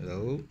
Hello?